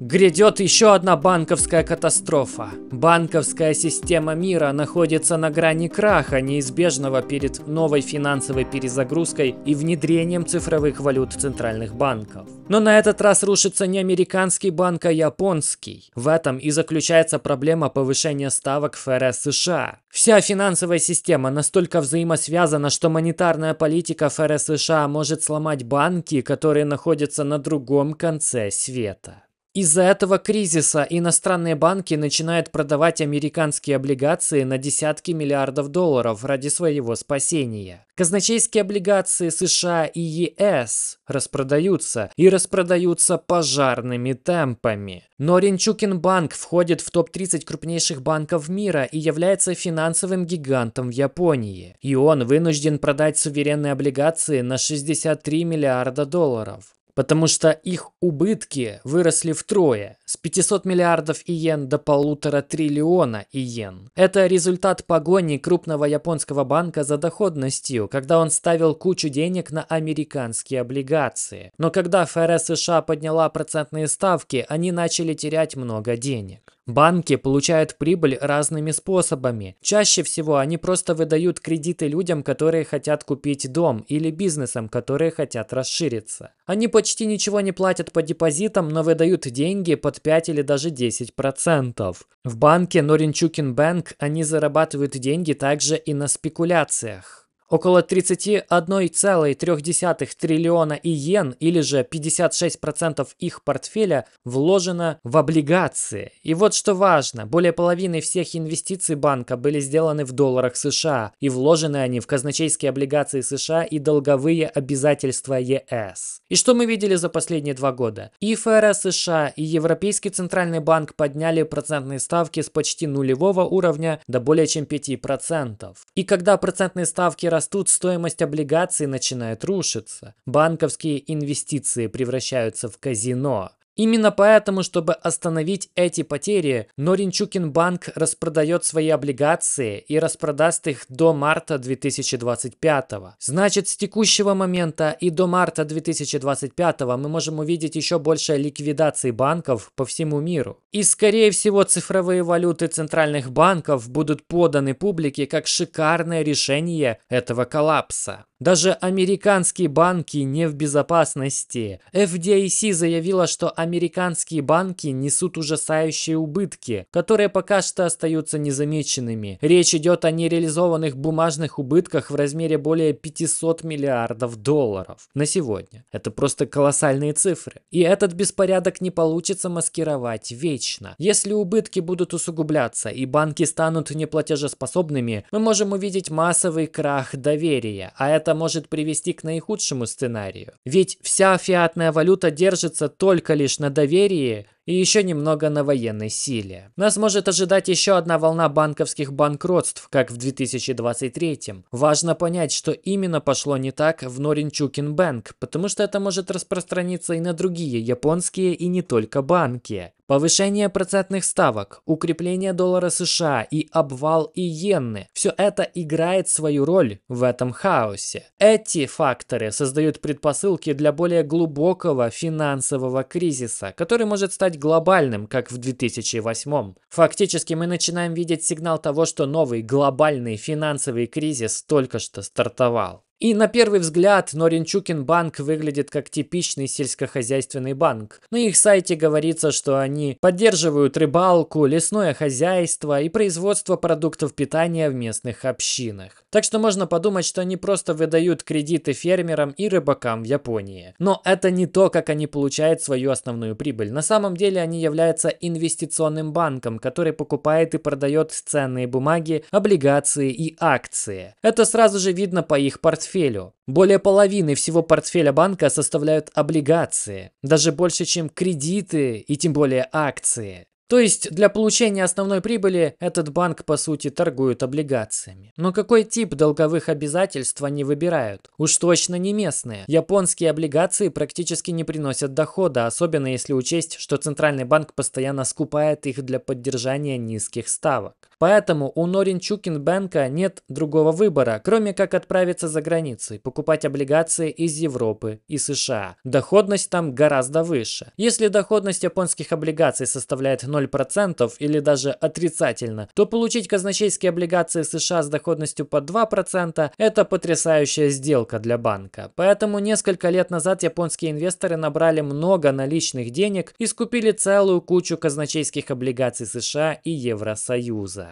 грядет еще одна банковская катастрофа. Банковская система мира находится на грани краха, неизбежного перед новой финансовой перезагрузкой и внедрением цифровых валют центральных банков. Но на этот раз рушится не американский банк, а японский. В этом и заключается проблема повышения ставок ФРС США. Вся финансовая система настолько взаимосвязана, что монетарная политика ФРС США может сломать банки, которые находятся на другом конце света. Из-за этого кризиса иностранные банки начинают продавать американские облигации на десятки миллиардов долларов ради своего спасения. Казначейские облигации США и ЕС распродаются и распродаются пожарными темпами. Но Ринчукин банк входит в топ-30 крупнейших банков мира и является финансовым гигантом в Японии. И он вынужден продать суверенные облигации на 63 миллиарда долларов потому что их убытки выросли втрое, с 500 миллиардов иен до полутора триллиона иен. Это результат погони крупного японского банка за доходностью, когда он ставил кучу денег на американские облигации. Но когда ФРС США подняла процентные ставки, они начали терять много денег. Банки получают прибыль разными способами. Чаще всего они просто выдают кредиты людям, которые хотят купить дом, или бизнесам, которые хотят расшириться. Они почти ничего не платят по депозитам, но выдают деньги под 5 или даже 10%. В банке Норинчукин Бэнк они зарабатывают деньги также и на спекуляциях. Около 31,3 триллиона иен или же 56% их портфеля вложено в облигации. И вот что важно, более половины всех инвестиций банка были сделаны в долларах США, и вложены они в казначейские облигации США и долговые обязательства ЕС. И что мы видели за последние два года? И ФРС США, и Европейский Центральный банк подняли процентные ставки с почти нулевого уровня до более чем 5%. И когда процентные ставки растут растут, стоимость облигаций начинает рушиться. Банковские инвестиции превращаются в казино. Именно поэтому, чтобы остановить эти потери, Норинчукин банк распродает свои облигации и распродаст их до марта 2025. Значит, с текущего момента и до марта 2025 мы можем увидеть еще больше ликвидации банков по всему миру. И, скорее всего, цифровые валюты центральных банков будут поданы публике как шикарное решение этого коллапса. Даже американские банки не в безопасности. FDIC заявила, что американские банки несут ужасающие убытки, которые пока что остаются незамеченными. Речь идет о нереализованных бумажных убытках в размере более 500 миллиардов долларов на сегодня. Это просто колоссальные цифры. И этот беспорядок не получится маскировать вечно. Если убытки будут усугубляться и банки станут неплатежеспособными, мы можем увидеть массовый крах доверия, а это это может привести к наихудшему сценарию. Ведь вся фиатная валюта держится только лишь на доверии и еще немного на военной силе. Нас может ожидать еще одна волна банковских банкротств, как в 2023. Важно понять, что именно пошло не так в Норинчукин Бэнк, потому что это может распространиться и на другие японские и не только банки. Повышение процентных ставок, укрепление доллара США и обвал иены — все это играет свою роль в этом хаосе. Эти факторы создают предпосылки для более глубокого финансового кризиса, который может стать стать глобальным, как в 2008. Фактически мы начинаем видеть сигнал того, что новый глобальный финансовый кризис только что стартовал. И на первый взгляд Норинчукин банк выглядит как типичный сельскохозяйственный банк. На их сайте говорится, что они поддерживают рыбалку, лесное хозяйство и производство продуктов питания в местных общинах. Так что можно подумать, что они просто выдают кредиты фермерам и рыбакам в Японии. Но это не то, как они получают свою основную прибыль. На самом деле они являются инвестиционным банком, который покупает и продает ценные бумаги, облигации и акции. Это сразу же видно по их портфелю портфелю. Более половины всего портфеля банка составляют облигации, даже больше, чем кредиты и тем более акции. То есть для получения основной прибыли этот банк по сути торгует облигациями. Но какой тип долговых обязательств они выбирают? Уж точно не местные. Японские облигации практически не приносят дохода, особенно если учесть, что Центральный банк постоянно скупает их для поддержания низких ставок. Поэтому у Норин Чукинбенка нет другого выбора, кроме как отправиться за границей, покупать облигации из Европы и США. Доходность там гораздо выше. Если доходность японских облигаций составляет 0% или даже отрицательно, то получить казначейские облигации США с доходностью под 2% – это потрясающая сделка для банка. Поэтому несколько лет назад японские инвесторы набрали много наличных денег и скупили целую кучу казначейских облигаций США и Евросоюза.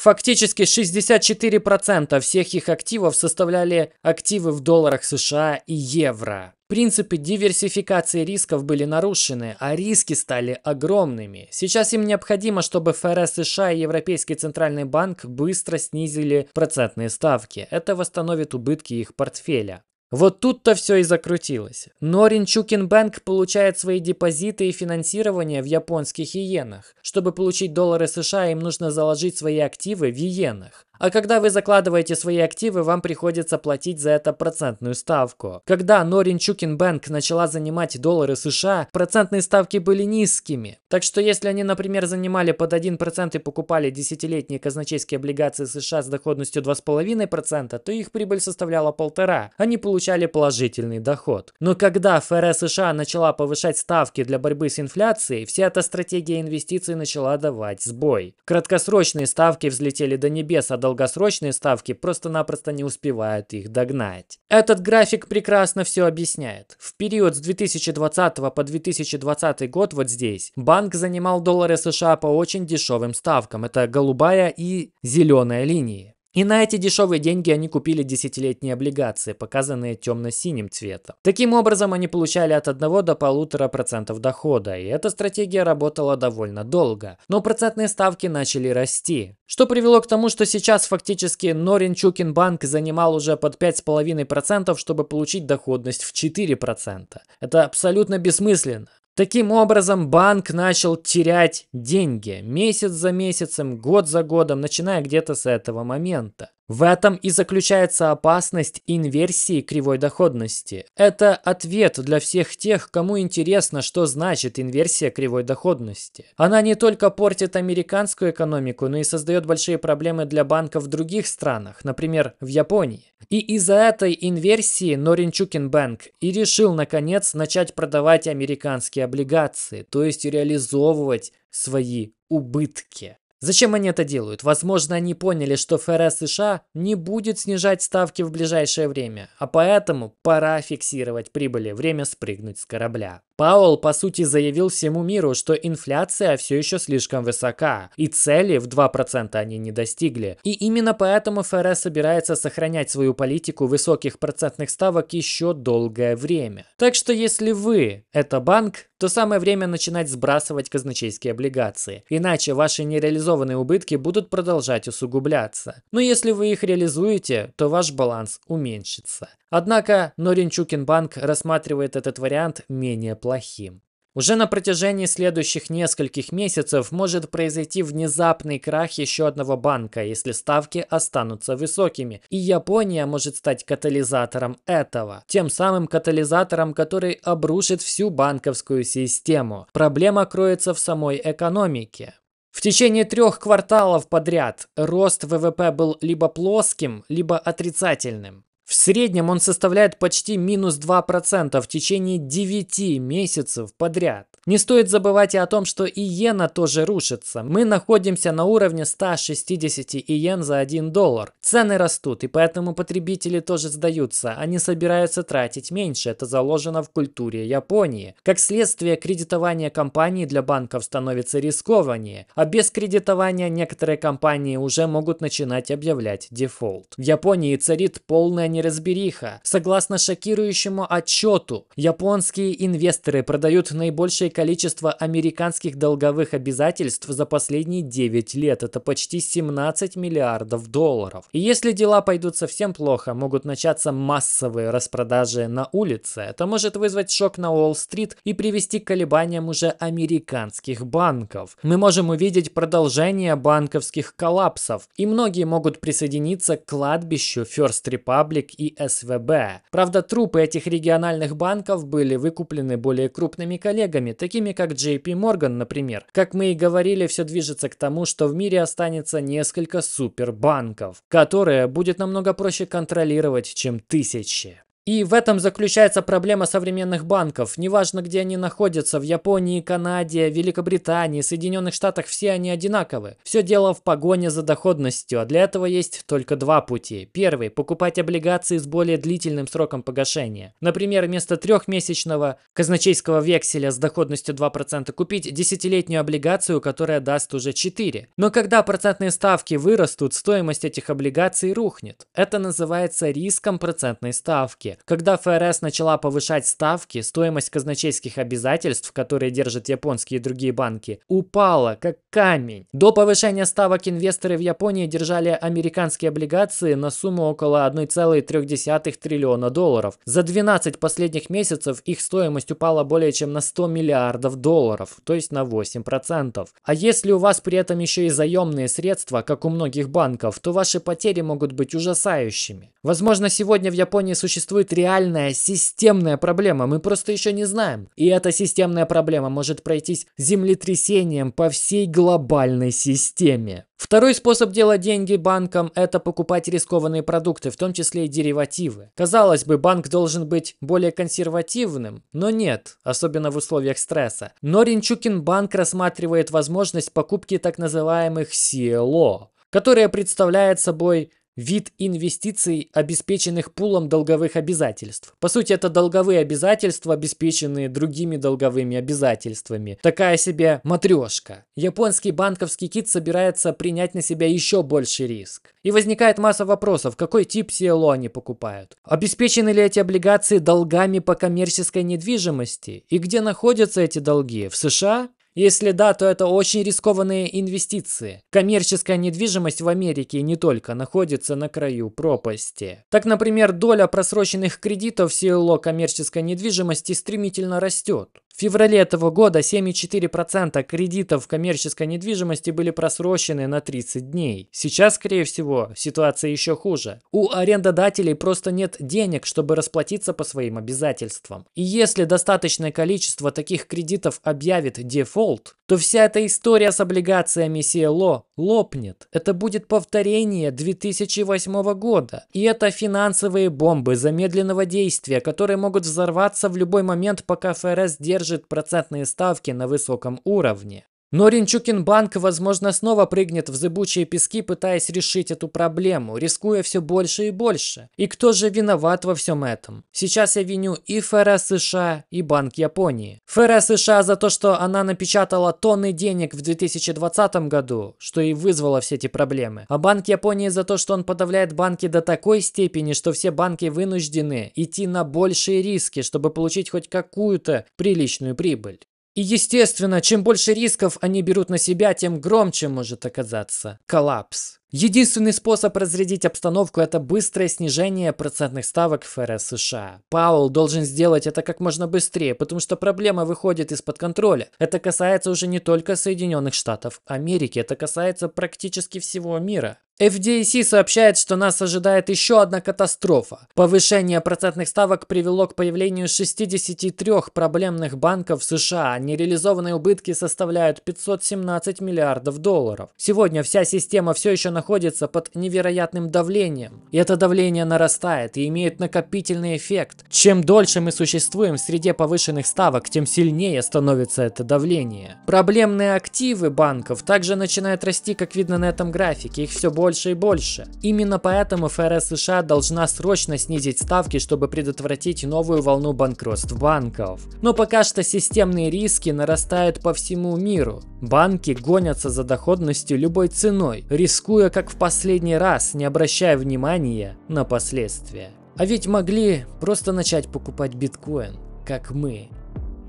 Фактически 64% всех их активов составляли активы в долларах США и евро. Принципы диверсификации рисков были нарушены, а риски стали огромными. Сейчас им необходимо, чтобы ФРС США и Европейский Центральный банк быстро снизили процентные ставки. Это восстановит убытки их портфеля. Вот тут-то все и закрутилось. Норин Чукинбэнк получает свои депозиты и финансирование в японских иенах. Чтобы получить доллары США, им нужно заложить свои активы в иенах. А когда вы закладываете свои активы, вам приходится платить за это процентную ставку. Когда Норин Чукинбэнк начала занимать доллары США, процентные ставки были низкими. Так что если они, например, занимали под 1% и покупали десятилетние казначейские облигации США с доходностью 2,5%, то их прибыль составляла полтора. Они получали положительный доход. Но когда ФРС США начала повышать ставки для борьбы с инфляцией, вся эта стратегия инвестиций начала давать сбой. Краткосрочные ставки взлетели до небес, а долгосрочные ставки просто-напросто не успевают их догнать. Этот график прекрасно все объясняет. В период с 2020 по 2020 год вот здесь банк занимал доллары США по очень дешевым ставкам. Это голубая и зеленая линии. И на эти дешевые деньги они купили десятилетние облигации, показанные темно-синим цветом. Таким образом, они получали от 1 до 1,5% дохода, и эта стратегия работала довольно долго. Но процентные ставки начали расти, что привело к тому, что сейчас фактически Норинчукин банк занимал уже под 5,5%, чтобы получить доходность в 4%. Это абсолютно бессмысленно. Таким образом, банк начал терять деньги месяц за месяцем, год за годом, начиная где-то с этого момента. В этом и заключается опасность инверсии кривой доходности. Это ответ для всех тех, кому интересно, что значит инверсия кривой доходности. Она не только портит американскую экономику, но и создает большие проблемы для банков в других странах, например, в Японии. И из-за этой инверсии Норинчукин Бэнк и решил, наконец, начать продавать американские облигации, то есть реализовывать свои убытки. Зачем они это делают? Возможно, они поняли, что ФРС США не будет снижать ставки в ближайшее время, а поэтому пора фиксировать прибыли, время спрыгнуть с корабля. Пауэлл, по сути, заявил всему миру, что инфляция все еще слишком высока, и цели в 2% они не достигли. И именно поэтому ФРС собирается сохранять свою политику высоких процентных ставок еще долгое время. Так что если вы – это банк, то самое время начинать сбрасывать казначейские облигации, иначе ваши нереализованные убытки будут продолжать усугубляться. Но если вы их реализуете, то ваш баланс уменьшится. Однако Норинчукин банк рассматривает этот вариант менее плавно плохим. Уже на протяжении следующих нескольких месяцев может произойти внезапный крах еще одного банка, если ставки останутся высокими, и Япония может стать катализатором этого, тем самым катализатором, который обрушит всю банковскую систему. Проблема кроется в самой экономике. В течение трех кварталов подряд рост ВВП был либо плоским, либо отрицательным. В среднем он составляет почти минус 2% в течение 9 месяцев подряд. Не стоит забывать и о том, что иена тоже рушится. Мы находимся на уровне 160 иен за 1 доллар. Цены растут, и поэтому потребители тоже сдаются. Они собираются тратить меньше, это заложено в культуре Японии. Как следствие, кредитование компаний для банков становится рискованнее, а без кредитования некоторые компании уже могут начинать объявлять дефолт. В Японии царит полная неразбериха. Согласно шокирующему отчету, японские инвесторы продают наибольшее количество американских долговых обязательств за последние 9 лет. Это почти 17 миллиардов долларов. И если дела пойдут совсем плохо, могут начаться массовые распродажи на улице. Это может вызвать шок на Уолл-стрит и привести к колебаниям уже американских банков. Мы можем увидеть продолжение банковских коллапсов, и многие могут присоединиться к кладбищу First Republic и СВБ. Правда, трупы этих региональных банков были выкуплены более крупными коллегами, такими как JP Morgan, например. Как мы и говорили, все движется к тому, что в мире останется несколько супербанков, которые будет намного проще контролировать, чем тысячи. И в этом заключается проблема современных банков. Неважно, где они находятся, в Японии, Канаде, Великобритании, Соединенных Штатах, все они одинаковы. Все дело в погоне за доходностью, а для этого есть только два пути. Первый – покупать облигации с более длительным сроком погашения. Например, вместо трехмесячного казначейского векселя с доходностью 2% купить десятилетнюю облигацию, которая даст уже 4. Но когда процентные ставки вырастут, стоимость этих облигаций рухнет. Это называется риском процентной ставки ставки. Когда ФРС начала повышать ставки, стоимость казначейских обязательств, которые держат японские и другие банки, упала как камень. До повышения ставок инвесторы в Японии держали американские облигации на сумму около 1,3 триллиона долларов. За 12 последних месяцев их стоимость упала более чем на 100 миллиардов долларов, то есть на 8%. А если у вас при этом еще и заемные средства, как у многих банков, то ваши потери могут быть ужасающими. Возможно, сегодня в Японии существует существует реальная системная проблема, мы просто еще не знаем. И эта системная проблема может пройтись землетрясением по всей глобальной системе. Второй способ делать деньги банкам – это покупать рискованные продукты, в том числе и деривативы. Казалось бы, банк должен быть более консервативным, но нет, особенно в условиях стресса. Но Ринчукин банк рассматривает возможность покупки так называемых CLO, которая представляет собой вид инвестиций, обеспеченных пулом долговых обязательств. По сути, это долговые обязательства, обеспеченные другими долговыми обязательствами. Такая себе матрешка. Японский банковский кит собирается принять на себя еще больший риск. И возникает масса вопросов, какой тип CLO они покупают? Обеспечены ли эти облигации долгами по коммерческой недвижимости? И где находятся эти долги? В США? Если да, то это очень рискованные инвестиции. Коммерческая недвижимость в Америке не только находится на краю пропасти. Так, например, доля просроченных кредитов в СИЛО коммерческой недвижимости стремительно растет. В феврале этого года 7,4% кредитов коммерческой недвижимости были просрочены на 30 дней. Сейчас, скорее всего, ситуация еще хуже. У арендодателей просто нет денег, чтобы расплатиться по своим обязательствам. И если достаточное количество таких кредитов объявит дефолт, то вся эта история с облигациями CLO лопнет. Это будет повторение 2008 года. И это финансовые бомбы замедленного действия, которые могут взорваться в любой момент, пока ФРС держит держит процентные ставки на высоком уровне. Но Ринчукин банк, возможно, снова прыгнет в зыбучие пески, пытаясь решить эту проблему, рискуя все больше и больше. И кто же виноват во всем этом? Сейчас я виню и ФРС США, и Банк Японии. ФРС США за то, что она напечатала тонны денег в 2020 году, что и вызвало все эти проблемы. А Банк Японии за то, что он подавляет банки до такой степени, что все банки вынуждены идти на большие риски, чтобы получить хоть какую-то приличную прибыль. И естественно, чем больше рисков они берут на себя, тем громче может оказаться коллапс. Единственный способ разрядить обстановку – это быстрое снижение процентных ставок ФРС США. Паул должен сделать это как можно быстрее, потому что проблема выходит из-под контроля. Это касается уже не только Соединенных Штатов Америки, это касается практически всего мира. FDIC сообщает, что нас ожидает еще одна катастрофа. Повышение процентных ставок привело к появлению 63 проблемных банков США. Нереализованные убытки составляют 517 миллиардов долларов. Сегодня вся система все еще находится находится под невероятным давлением. И это давление нарастает и имеет накопительный эффект. Чем дольше мы существуем в среде повышенных ставок, тем сильнее становится это давление. Проблемные активы банков также начинают расти, как видно на этом графике, их все больше и больше. Именно поэтому ФРС США должна срочно снизить ставки, чтобы предотвратить новую волну банкротств банков. Но пока что системные риски нарастают по всему миру. Банки гонятся за доходностью любой ценой, рискуя как в последний раз, не обращая внимания на последствия. А ведь могли просто начать покупать биткоин, как мы.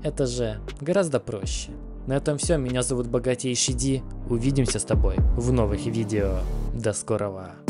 Это же гораздо проще. На этом все, меня зовут Богатейший Ди, увидимся с тобой в новых видео. До скорого.